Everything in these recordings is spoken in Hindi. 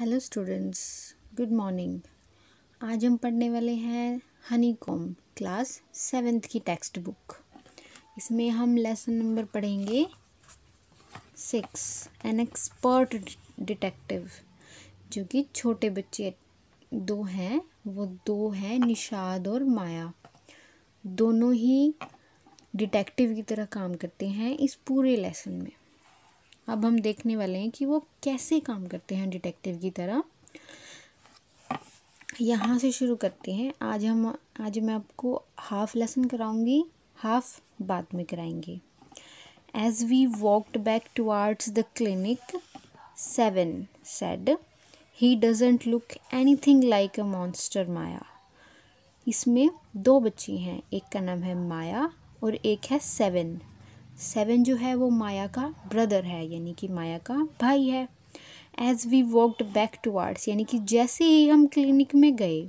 हेलो स्टूडेंट्स गुड मॉर्निंग आज हम पढ़ने वाले हैं हनी कॉम क्लास सेवेंथ की टेक्स्ट बुक इसमें हम लेसन नंबर पढ़ेंगे सिक्स एन एक्सपर्ट डिटेक्टिव जो कि छोटे बच्चे दो हैं वो दो हैं निषाद और माया दोनों ही डिटेक्टिव की तरह काम करते हैं इस पूरे लेसन में अब हम देखने वाले हैं कि वो कैसे काम करते हैं डिटेक्टिव की तरह यहाँ से शुरू करते हैं आज हम आज मैं आपको हाफ लेसन कराऊंगी हाफ बाद में कराएंगे as we walked back towards the clinic seven said he doesn't look anything like a monster Maya इसमें दो बच्ची हैं एक का नाम है माया और एक है सेवन सेवन जो है वो माया का ब्रदर है यानी कि माया का भाई है as we walked back towards यानी कि जैसे ही हम क्लिनिक में गए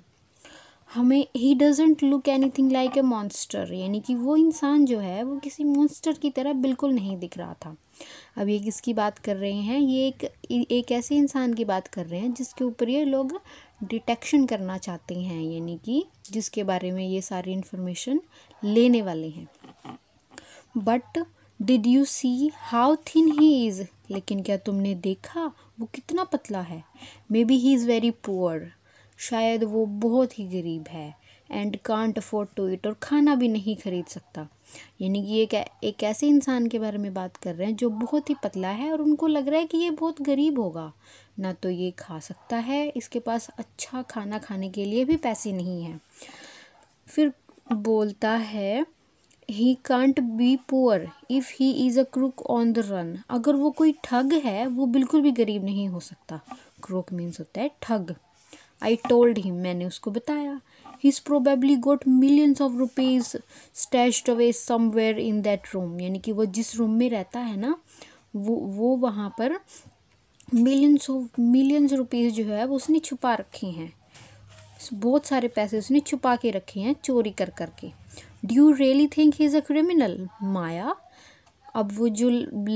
हमें he doesn't look anything like a monster यानी कि वो इंसान जो है वो किसी मॉन्स्टर की तरह बिल्कुल नहीं दिख रहा था अब ये किसकी बात कर रहे हैं ये एक एक ऐसे इंसान की बात कर रहे हैं जिसके ऊपर ये लोग डिटेक्शन करना चाहते हैं यानी कि जिसके बारे में ये सारी इन्फॉर्मेशन लेने वाले हैं but did you see how thin he is लेकिन क्या तुमने देखा वो कितना पतला है maybe he is very poor शायद वो बहुत ही गरीब है and can't afford to it और खाना भी नहीं खरीद सकता यानी कि ये एक ऐसे इंसान के बारे में बात कर रहे हैं जो बहुत ही पतला है और उनको लग रहा है कि ये बहुत गरीब होगा ना तो ये खा सकता है इसके पास अच्छा खाना खाने के लिए भी पैसे नहीं हैं फिर बोलता है he can't be poor if he is a crook on the run अगर वो कोई ठग है वो बिल्कुल भी गरीब नहीं हो सकता क्रुक मीन्स होता है ठग आई टोल्ड हिम मैंने उसको बताया he's probably got millions of rupees stashed away somewhere in that room यानी कि वो जिस रूम में रहता है ना वो वो वहाँ पर मिलियंस ऑफ मिलियंस रुपीज़ जो है वो उसने छुपा रखे हैं बहुत सारे पैसे उसने छुपा के रखे हैं चोरी कर करके do you really think he is a criminal Maya अब वो जो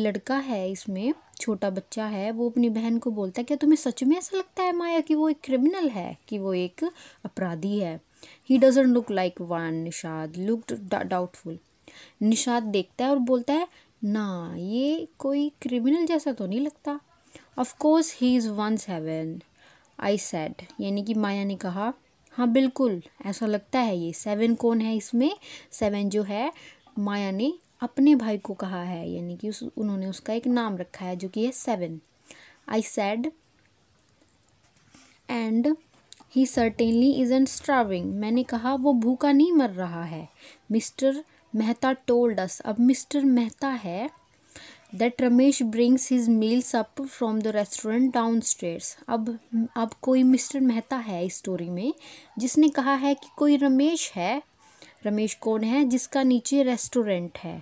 लड़का है इसमें छोटा बच्चा है वो अपनी बहन को बोलता है क्या तुम्हें सच में ऐसा लगता है माया कि वो एक क्रिमिनल है कि वो एक अपराधी है he doesn't look like one Nishad look doubtful Nishad देखता है और बोलता है ना ये कोई क्रिमिनल जैसा तो नहीं लगता of course he is one seven I said यानी कि माया ने कहा हाँ बिल्कुल ऐसा लगता है ये सेवन कौन है इसमें सेवन जो है माया ने अपने भाई को कहा है यानी कि उस उन्होंने उसका एक नाम रखा है जो कि है seven I said and he certainly is and starving मैंने कहा वो भूखा नहीं मर रहा है मिस्टर मेहता टोल्ड अस अब मिस्टर मेहता है that Ramesh brings his meals up from the restaurant downstairs अब अब कोई मिस्टर मेहता है इस स्टोरी में जिसने कहा है कि कोई रमेश है रमेश कौन है जिसका नीचे रेस्टोरेंट है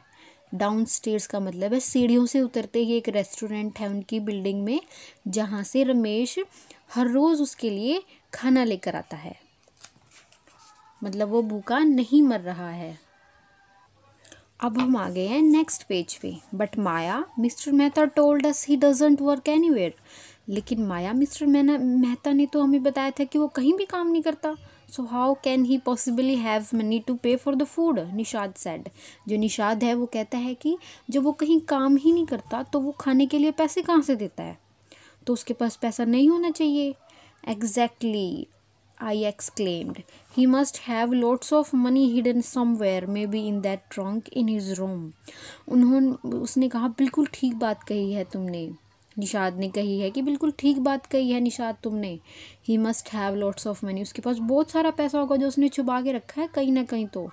डाउन स्टेयर्स का मतलब है सीढ़ियों से उतरते ही एक रेस्टोरेंट है उनकी बिल्डिंग में जहाँ से रमेश हर रोज़ उसके लिए खाना लेकर आता है मतलब वो भूखा नहीं मर रहा है अब हम आ गए हैं नेक्स्ट पेज पे but Maya mister Mehta told us he doesn't work any लेकिन माया मिस्टर मेहता ने तो हमें बताया था कि वो कहीं भी काम नहीं करता so how can he possibly have money to pay for the food Nishad said जो निषाद है वो कहता है कि जब वो कहीं काम ही नहीं करता तो वो खाने के लिए पैसे कहाँ से देता है तो उसके पास पैसा नहीं होना चाहिए exactly exactly. I exclaimed. He must have lots of money hidden somewhere, maybe in that trunk in his room. उन्होंने उसने कहा बिल्कुल ठीक बात कही है तुमने निषाद ने कही है कि बिल्कुल ठीक बात कही है निषाद तुमने he must have lots of money उसके पास बहुत सारा पैसा होगा जो उसने छुपा के रखा है कहीं ना कहीं तो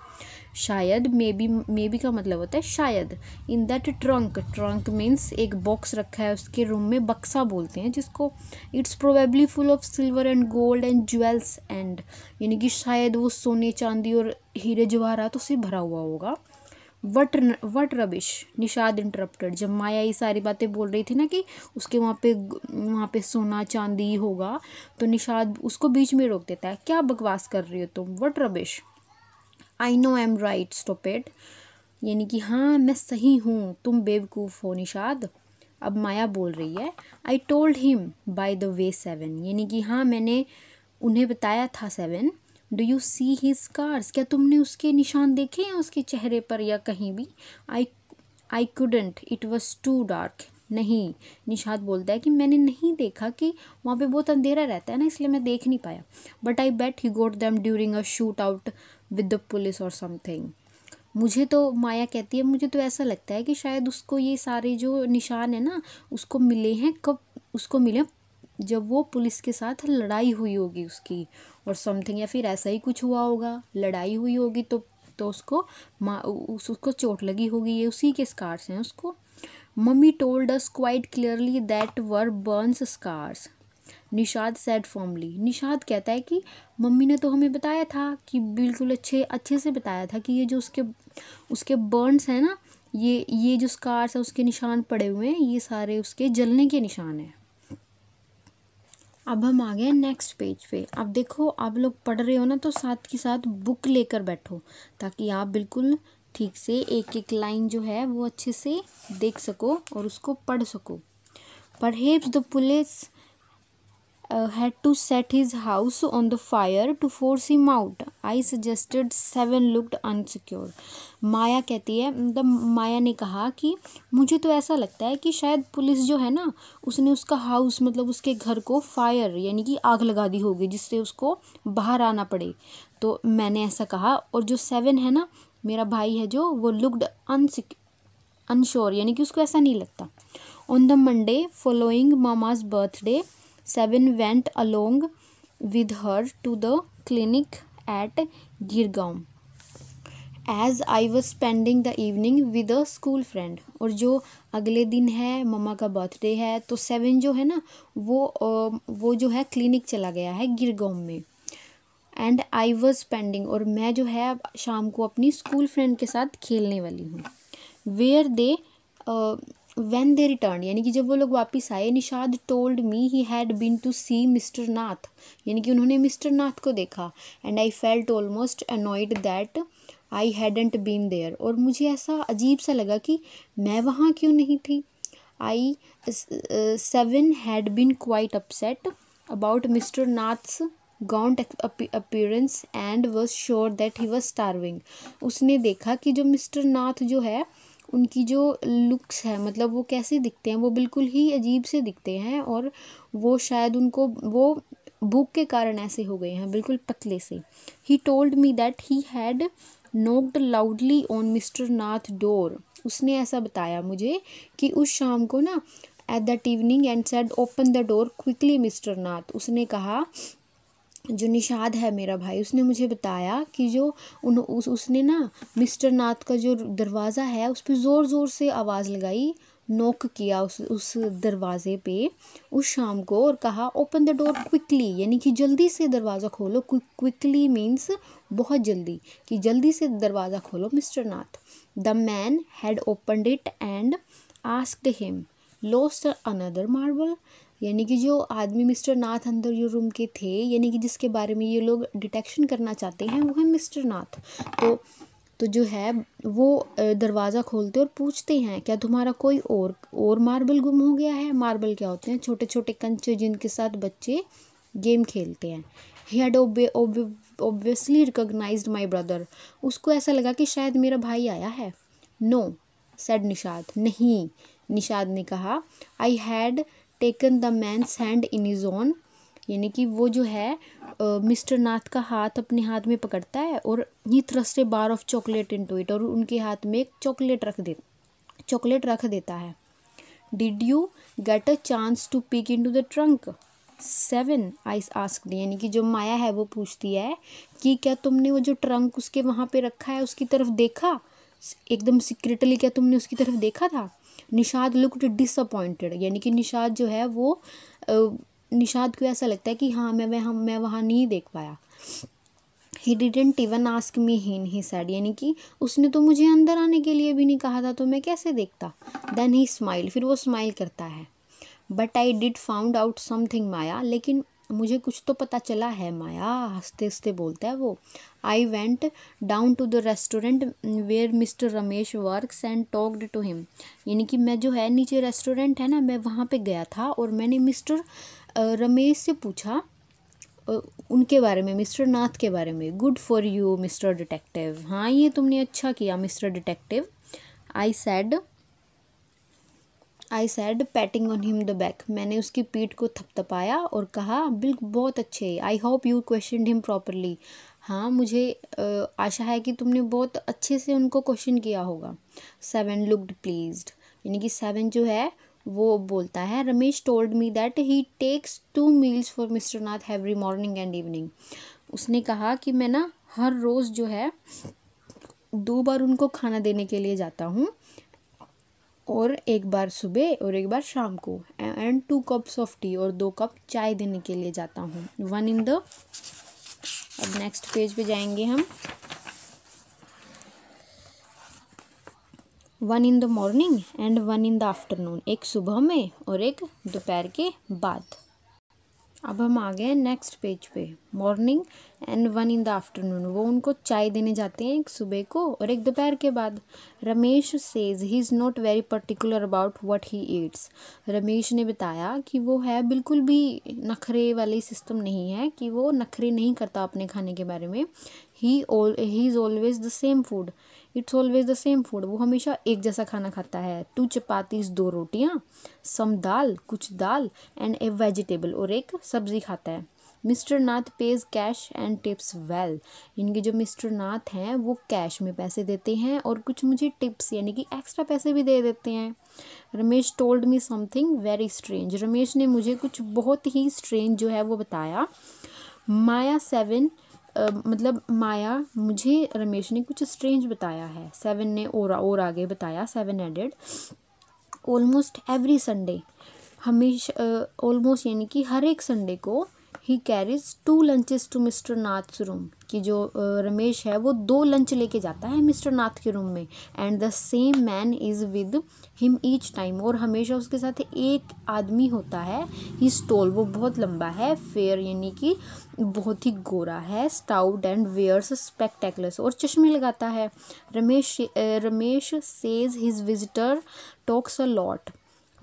शायद मे बी मे बी का मतलब होता है शायद in that trunk trunk means एक बॉक्स रखा है उसके रूम में बक्सा बोलते हैं जिसको it's probably full of silver and gold and jewels and यानी कि शायद वो सोने चांदी और हीरे जवाहरात तो उसे भरा हुआ होगा what what rubbish Nishad interrupted जब माया ये सारी बातें बोल रही थी ना कि उसके वहाँ पे वहाँ पे सोना चांदी होगा तो निषाद उसको बीच में रोक देता है क्या बकवास कर रही हो तुम what rubbish I know I am right at यानी कि हाँ मैं सही हूँ तुम बेवकूफ़ हो निषाद अब माया बोल रही है I told him by the way seven यानी कि हाँ मैंने उन्हें बताया था seven do you see he scars क्या तुमने उसके निशान देखे हैं उसके चेहरे पर या कहीं भी I I couldn't it was too dark नहीं निषाद बोलता है कि मैंने नहीं देखा कि वहाँ पे बहुत अंधेरा रहता है ना इसलिए मैं देख नहीं पाया but I bet he got them during a shoot out with the police or something मुझे तो माया कहती है मुझे तो ऐसा लगता है कि शायद उसको ये सारे जो निशान है ना उसको मिले हैं कब उसको मिले जब वो पुलिस के साथ लड़ाई हुई होगी उसकी और समथिंग या फिर ऐसा ही कुछ हुआ होगा लड़ाई हुई होगी तो तो उसको माँ उस, उसको चोट लगी होगी ये उसी के स्कार्स हैं उसको mummy told us quite clearly that were burns scars Nishad said formally Nishad कहता है कि मम्मी ने तो हमें बताया था कि बिल्कुल अच्छे अच्छे से बताया था कि ये जो उसके उसके बर्न्स हैं ना ये ये जो स्कार्स हैं उसके निशान पड़े हुए हैं ये सारे उसके जलने के निशान हैं अब हम आ गए नेक्स्ट पेज पे अब देखो आप लोग पढ़ रहे हो ना तो साथ के साथ बुक लेकर बैठो ताकि आप बिल्कुल ठीक से एक एक लाइन जो है वो अच्छे से देख सको और उसको पढ़ सको perhaps the police had to set set house on the fire to force him out I suggested seven seven unsecure Maya कहती है मतलब माया ने कहा कि मुझे तो ऐसा लगता है कि शायद पुलिस जो है ना उसने उसका हाउस मतलब उसके घर को फायर यानी कि आग लगा दी होगी जिससे उसको बाहर आना पड़े तो मैंने ऐसा कहा और जो सेवन है ना मेरा भाई है जो वो लुकड अनसिक अनश्योर यानी कि उसको ऐसा नहीं लगता on the Monday following mama's birthday seven went along with her to the clinic at Girgaon. As I was spending the evening with a school friend और जो अगले दिन है मम्मा का बर्थडे है तो सेवन जो है ना वो वो जो है क्लिनिक चला गया है गिरगांव में एंड आई वॉज स्पेंडिंग और मैं जो है शाम को अपनी स्कूल फ्रेंड के साथ खेलने वाली हूँ where they when they return यानी कि जब वो लोग वापस आए Nishad told me he had been to see mister Nath यानी कि उन्होंने मिस्टर नाथ को देखा and I felt almost annoyed that I hadn't been there और मुझे ऐसा अजीब सा लगा कि मैं वहाँ क्यों नहीं थी I seven had been quite upset about mister Nath's gaunt appearance and was sure that he was starving उसने देखा कि जो मिस्टर नाथ जो है उनकी जो लुक्स है मतलब वो कैसे दिखते हैं वो बिल्कुल ही अजीब से दिखते हैं और वो शायद उनको वो भूख के कारण ऐसे हो गए हैं बिल्कुल पतले से he told me that he had knocked loudly on mister Nath door उसने ऐसा बताया मुझे कि उस शाम को ना at that evening and said open the door quickly mister Nath उसने कहा जो निषाद है मेरा भाई उसने मुझे बताया कि जो उन उस उसने ना मिस्टर नाथ का जो दरवाज़ा है उस पर ज़ोर ज़ोर से आवाज़ लगाई नोक किया उस उस दरवाज़े पे उस शाम को और कहा ओपन द डोर क्विकली यानी कि जल्दी से दरवाज़ा खोलो क्विकली मीन्स बहुत जल्दी कि जल्दी से दरवाज़ा खोलो mister Nath the man had opened it and asked him lost another marble यानी कि जो आदमी मिस्टर नाथ अंदर यू रूम के थे यानी कि जिसके बारे में ये लोग डिटेक्शन करना चाहते हैं वो है मिस्टर नाथ तो तो जो है वो दरवाज़ा खोलते और पूछते हैं क्या तुम्हारा कोई और और मार्बल गुम हो गया है मार्बल क्या होते हैं छोटे छोटे कंचे जिनके साथ बच्चे गेम खेलते हैं he had obviously recognize my brother उसको ऐसा लगा कि शायद मेरा भाई आया है नो सेड निषाद नहीं निषाद ने कहा I had taken the man's hand in his own यानी कि वो जो है मिस्टर नाथ का हाथ अपने हाथ में पकड़ता है और he thrust a bar of chocolate into it और उनके हाथ में एक चॉकलेट रख दे चॉकलेट रख देता है did you get a chance to peek into the trunk seven I ask the यानी कि जो माया है वो पूछती है कि क्या तुमने वो जो ट्रंक उसके वहाँ पे रखा है उसकी तरफ देखा एकदम सीक्रेटली क्या तुमने उसकी तरफ देखा था निषाद लुकड डिसअपॉइंटेड यानी कि निषाद जो है वो निषाद को ऐसा लगता है कि हाँ मैं वह मैं वहाँ नहीं देख पाया he didn't even ask me in he sad यानी कि उसने तो मुझे अंदर आने के लिए भी नहीं कहा था तो मैं कैसे देखता देन ही स्माइल फिर वो स्माइल करता है but I did found out something Maya लेकिन मुझे कुछ तो पता चला है माया हंसते हंसते बोलता है वो I went down to the restaurant where mister Ramesh works and talked to him यानी कि मैं जो है नीचे रेस्टोरेंट है ना मैं वहाँ पे गया था और मैंने मिस्टर रमेश से पूछा उनके बारे में मिस्टर नाथ के बारे में good for you mister detective हाँ ये तुमने अच्छा किया mister detective I said I said patting on him the back मैंने उसकी पीठ को थपथपाया और कहा बिल्कुल बहुत अच्छे I hope you question him properly हाँ मुझे आशा है कि तुमने बहुत अच्छे से उनको क्वेश्चन किया होगा सेवन लुकड प्लीज यानी कि सेवन जो है वो बोलता है Ramesh told me that he takes two meals for mister Nath every morning and evening उसने कहा कि मैं ना हर रोज़ जो है दो बार उनको खाना देने के लिए जाता हूँ और एक बार सुबह और एक बार शाम को and two cups of tea और दो कप चाय देने के लिए जाता हूँ वन इन द अब नेक्स्ट पेज पे जाएंगे हम one in the morning and one in the afternoon एक सुबह में और एक दोपहर के बाद अब हम आ गए नेक्स्ट पेज पे morning and one in the afternoon वो उनको चाय देने जाते हैं एक सुबह को और एक दोपहर के बाद Ramesh says he is not very particular about what he eats Ramesh ने बताया कि वो है बिल्कुल भी नखरे वाली सिस्टम नहीं है कि वो नखरे नहीं करता अपने खाने के बारे में he he is always the same food it's always the same food वो हमेशा एक जैसा खाना खाता है टू चपातीज दो रोटियाँ सम दाल कुछ दाल एंड ए वेजिटेबल और एक सब्जी खाता है mister Nath pays cash and tips well इनके जो मिस्टर नाथ हैं वो कैश में पैसे देते हैं और कुछ मुझे टिप्स यानी कि एक्स्ट्रा पैसे भी दे देते हैं Ramesh told me something very strange Ramesh ने मुझे कुछ बहुत ही स्ट्रेंज जो है वो बताया माया सेवन मतलब माया मुझे रमेश ने कुछ स्ट्रेंज बताया है सेवन ने और और आगे बताया seven added almost every Sunday हमेशा ऑलमोस्ट यानी कि हर एक संडे को he carries two lunches to mister Nath's room कि जो रमेश है वो दो लंच लेके जाता है मिस्टर नाथ के रूम में and the same man is with him each time और हमेशा उसके साथ एक आदमी होता है ही स्टोल वो बहुत लंबा है फेयर यानी कि बहुत ही गोरा है स्टाउट एंड वेयर्स स्पेक्टेकलस और चश्मे लगाता है Ramesh Ramesh says his visitor talks a lot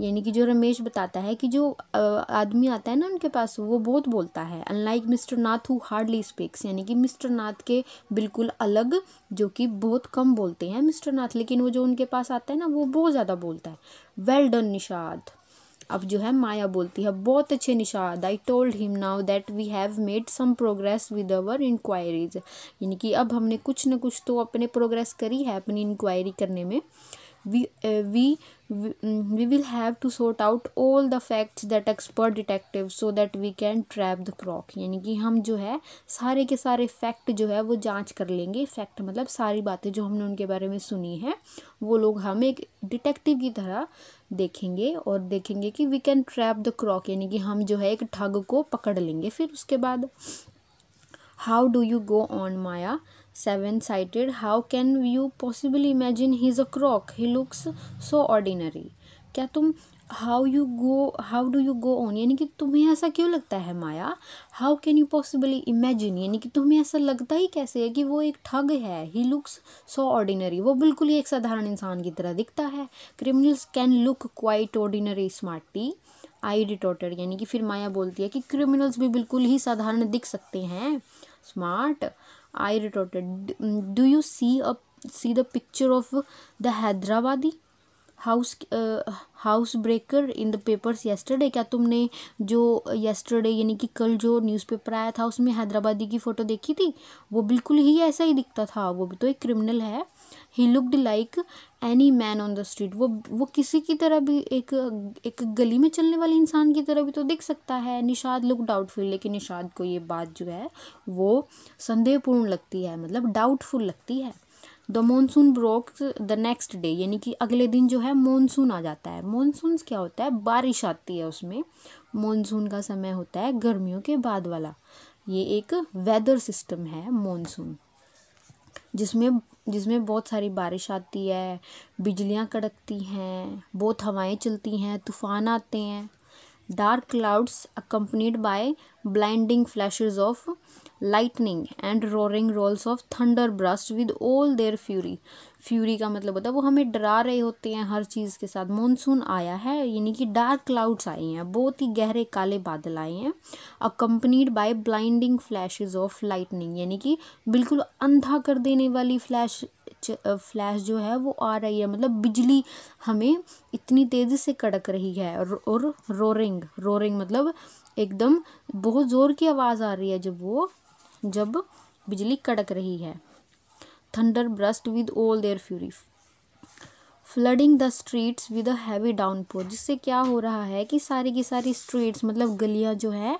यानी कि जो रमेश बताता है कि जो आदमी आता है ना उनके पास वो बहुत बोलता है unlike mister Nath who hardly speaks यानी कि मिस्टर नाथ के बिल्कुल अलग जो कि बहुत कम बोलते हैं मिस्टर नाथ लेकिन वो जो उनके पास आता है ना वो बहुत ज़्यादा बोलता है वेल डन निषाद अब जो है माया बोलती है बहुत अच्छे Nishad I told him now that we have made some progress with our inquiries यानी कि अब हमने कुछ ना कुछ तो अपने प्रोग्रेस करी है अपनी इंक्वायरी करने में we we Mm, we will have to sort out all the facts that expert detective so that we can trap the croc यानी कि हम जो है सारे के सारे फैक्ट जो है वो जांच कर लेंगे फैक्ट मतलब सारी बातें जो हमने उनके बारे में सुनी है वो लोग हम एक डिटेक्टिव की तरह देखेंगे और देखेंगे कि we can trap the crook यानी कि हम जो है एक ठग को पकड़ लेंगे फिर उसके बाद how do you go on Maya seven sided how can you possibly imagine he's a croc he looks so ordinary क्या तुम how you go how do you go on यानी कि तुम्हें ऐसा क्यों लगता है Maya how can you possibly imagine यानी कि तुम्हें ऐसा लगता ही कैसे है कि वो एक ठग है ही लुक्स सो ऑर्डिनरी वो बिल्कुल ही एक साधारण इंसान की तरह दिखता है criminals can look quite ordinary smarty I retorted यानी कि फिर माया बोलती है कि क्रिमिनल्स भी बिल्कुल ही साधारण दिख सकते हैं smart I retorted, Do you see a see the picture of the Hyderabadi? House housebreaker in the papers yesterday? क्या तुमने जो yesterday यानी कि कल जो newspaper आया था उसमें हैदराबादी की फ़ोटो देखी थी वो बिल्कुल ही ऐसा ही दिखता था वो भी तो एक criminal है he looked like any man on the street वो वो किसी की तरह भी एक एक गली में चलने वाले इंसान की तरह भी तो दिख सकता है निषाद लुक डाउटफुल लेकिन निषाद को ये बात जो है वो संदेहपूर्ण लगती है मतलब डाउटफुल लगती है the monsoon broke the next day यानी कि अगले दिन जो है मानसून आ जाता है मानसून क्या होता है बारिश आती है उसमें मानसून का समय होता है गर्मियों के बाद वाला ये एक वेदर सिस्टम है मानसून जिसमें जिसमें बहुत सारी बारिश आती है बिजलियाँ कड़कती हैं बहुत हवाएं चलती हैं तूफ़ान आते हैं dark clouds accompanied by blinding flashes of lightning and roaring rolls of thunder burst with all their fury fury का मतलब होता है वो हमें डरा रहे होते हैं हर चीज़ के साथ मानसून आया है यानी कि डार्क क्लाउड्स आई हैं बहुत ही गहरे काले बादल आए हैं accompanied by blinding flashes of lightning यानी कि बिल्कुल अंधा कर देने वाली फ्लैश फ्लैश जो है वो आ रही है मतलब बिजली हमें इतनी तेज़ी से कड़क रही है और, और रोरिंग रोरिंग मतलब एकदम बहुत ज़ोर की आवाज़ आ रही है जब वो जब बिजली कड़क रही है thunder burst with all their fury flooding the streets with a heavy downpour जिससे क्या हो रहा है कि सारी की सारी स्ट्रीट्स मतलब गलियाँ जो है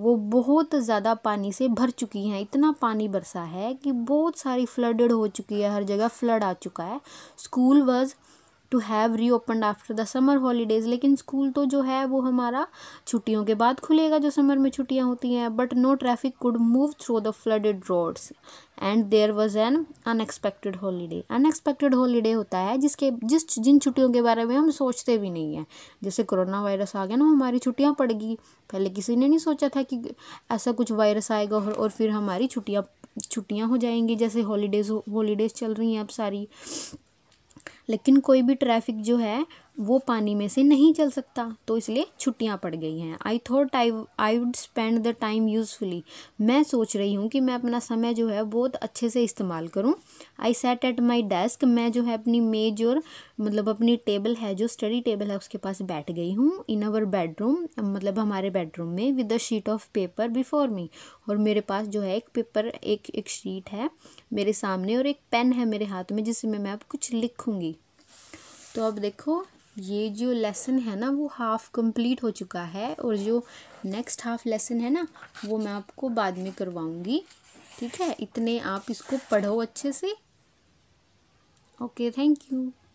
वो बहुत ज़्यादा पानी से भर चुकी हैं इतना पानी बरसा है कि बहुत सारी फ्लडेड हो चुकी है हर जगह फ्लड आ चुका है school was to have reopen after the summer holidays लेकिन स्कूल तो जो है वो हमारा छुट्टियों के बाद खुलेगा जो समर में छुट्टियाँ होती हैं but no traffic could move through the flooded roads and there was an unexpected holiday unexpected holiday होता है जिसके जिस जिन छुट्टियों के बारे में हम सोचते भी नहीं हैं जैसे कोरोना वायरस आ गया ना हमारी छुट्टियाँ पड़ गई पहले किसी ने नहीं सोचा था कि ऐसा कुछ वायरस आएगा और, और फिर हमारी छुट्टियाँ छुट्टियाँ हो जाएंगी जैसे हॉलीडेज़ हॉलीडेज़ चल रही हैं अब सारी लेकिन कोई भी ट्रैफिक जो है वो पानी में से नहीं चल सकता तो इसलिए छुट्टियाँ पड़ गई हैं I thought I I would spend the time usefully मैं सोच रही हूँ कि मैं अपना समय जो है बहुत अच्छे से इस्तेमाल करूँ I sat at my desk मैं जो है अपनी मेज और मतलब अपनी टेबल है जो स्टडी टेबल है उसके पास बैठ गई हूँ इन अवर बेडरूम मतलब हमारे बेडरूम में with a sheet of paper before me और मेरे पास जो है एक पेपर एक एक शीट है मेरे सामने और एक पेन है मेरे हाथ में जिसमें मैं अब कुछ लिखूँगी तो अब देखो ये जो लेसन है ना वो हाफ़ कंप्लीट हो चुका है और जो नेक्स्ट हाफ लेसन है ना वो मैं आपको बाद में करवाऊँगी ठीक है इतने आप इसको पढ़ो अच्छे से ओके थैंक यू